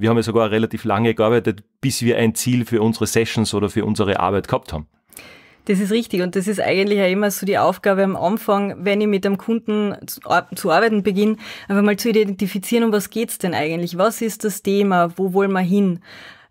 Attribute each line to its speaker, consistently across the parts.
Speaker 1: Wir haben ja sogar relativ lange gearbeitet, bis wir ein Ziel für unsere Sessions oder für unsere Arbeit gehabt haben.
Speaker 2: Das ist richtig und das ist eigentlich ja immer so die Aufgabe am Anfang, wenn ich mit einem Kunden zu, arbeiten beginne, einfach mal zu identifizieren, um was geht's denn eigentlich? Was ist das Thema? Wo wollen wir hin?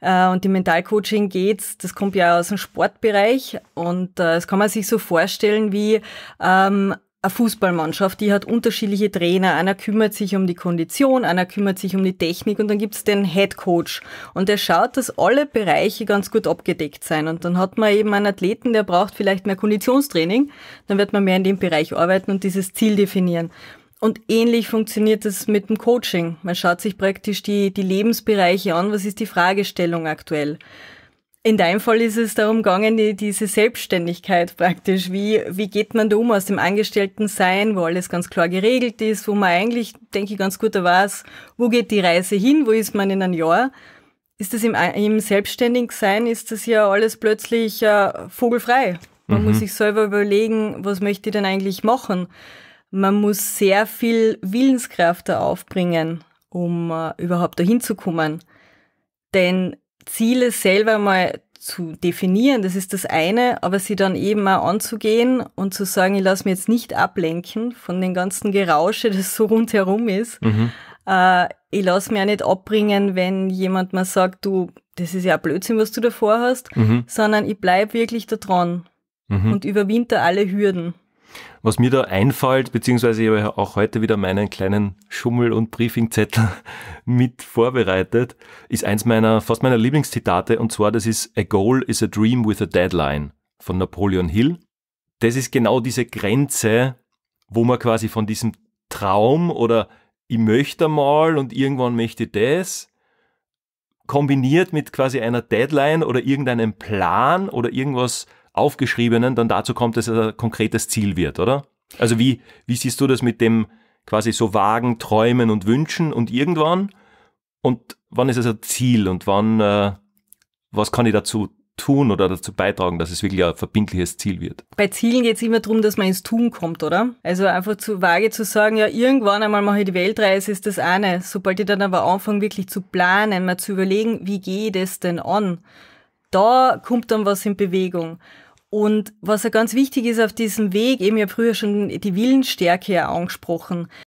Speaker 2: Äh, und im Mentalcoaching geht's, das kommt ja aus dem Sportbereich und äh, das kann man sich so vorstellen wie ähm, eine Fußballmannschaft, die hat unterschiedliche Trainer. Einer kümmert sich um die Kondition, einer kümmert sich um die Technik und dann gibt's den Head Coach. Und der schaut, dass alle Bereiche ganz gut abgedeckt sein. Und dann hat man eben einen Athleten, der braucht vielleicht mehr Konditionstraining. Dann wird man mehr in dem Bereich arbeiten und dieses Ziel definieren. Und ähnlich funktioniert es mit dem Coaching. Man schaut sich praktisch die, die Lebensbereiche an. Was ist die Fragestellung aktuell? In deinem Fall ist es darum gegangen, die, diese Selbstständigkeit praktisch. Wie, wie geht man da um aus dem Angestelltensein, wo alles ganz klar geregelt ist, wo man eigentlich, denke ich, ganz gut weiß, wo geht die Reise hin, wo ist man in einem Jahr? Ist das im, im Selbstständigsein, ist das ja alles plötzlich äh, vogelfrei. Man mhm. muss sich selber überlegen, was möchte ich denn eigentlich machen? Man muss sehr viel Willenskraft da aufbringen, um äh, überhaupt dahin zu kommen. Denn Ziele selber mal zu definieren, das ist das eine, aber sie dann eben auch anzugehen und zu sagen, ich lasse mich jetzt nicht ablenken von den ganzen Gerausche, das so rundherum ist. Mhm. Äh, ich lasse mich auch nicht abbringen, wenn jemand mal sagt, du, das ist ja Blödsinn, was du davor hast, mhm. sondern ich bleib wirklich da dran mhm. und überwinter alle Hürden.
Speaker 1: Was mir da einfällt, beziehungsweise ich habe auch heute wieder meinen kleinen Schummel- und Briefingzettel mit vorbereitet, ist eins meiner, fast meiner Lieblingszitate, und zwar, das ist A Goal is a Dream with a Deadline von Napoleon Hill. Das ist genau diese Grenze, wo man quasi von diesem Traum oder ich möchte mal und irgendwann möchte ich das, kombiniert mit quasi einer Deadline oder irgendeinem Plan oder irgendwas Aufgeschriebenen dann dazu kommt, dass es ein konkretes Ziel wird, oder? Also wie, wie siehst du das mit dem quasi so vagen Träumen und Wünschen und irgendwann? Und wann ist es ein Ziel und wann, äh, was kann ich dazu tun oder dazu beitragen, dass es wirklich ein verbindliches Ziel wird?
Speaker 2: Bei Zielen geht es immer darum, dass man ins Tun kommt, oder? Also einfach zu vage zu sagen, ja, irgendwann einmal mache ich die Weltreise, ist das eine. Sobald ich dann aber anfange, wirklich zu planen, mal zu überlegen, wie geht es denn an? Da kommt dann was in Bewegung. Und was ja ganz wichtig ist auf diesem Weg, eben ja früher schon die Willensstärke angesprochen,